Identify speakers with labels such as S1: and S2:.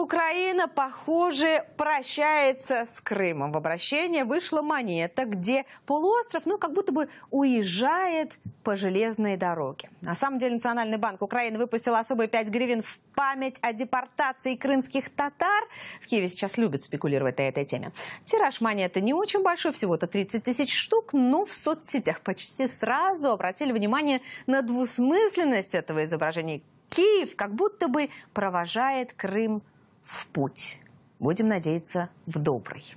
S1: Украина, похоже, прощается с Крымом. В обращение вышла монета, где полуостров, ну, как будто бы уезжает по железной дороге. На самом деле Национальный банк Украины выпустил особые 5 гривен в память о депортации крымских татар. В Киеве сейчас любят спекулировать на этой теме. Тираж монеты не очень большой, всего-то 30 тысяч штук, но в соцсетях почти сразу обратили внимание на двусмысленность этого изображения. Киев как будто бы провожает Крым в
S2: путь. Будем надеяться,
S1: в добрый.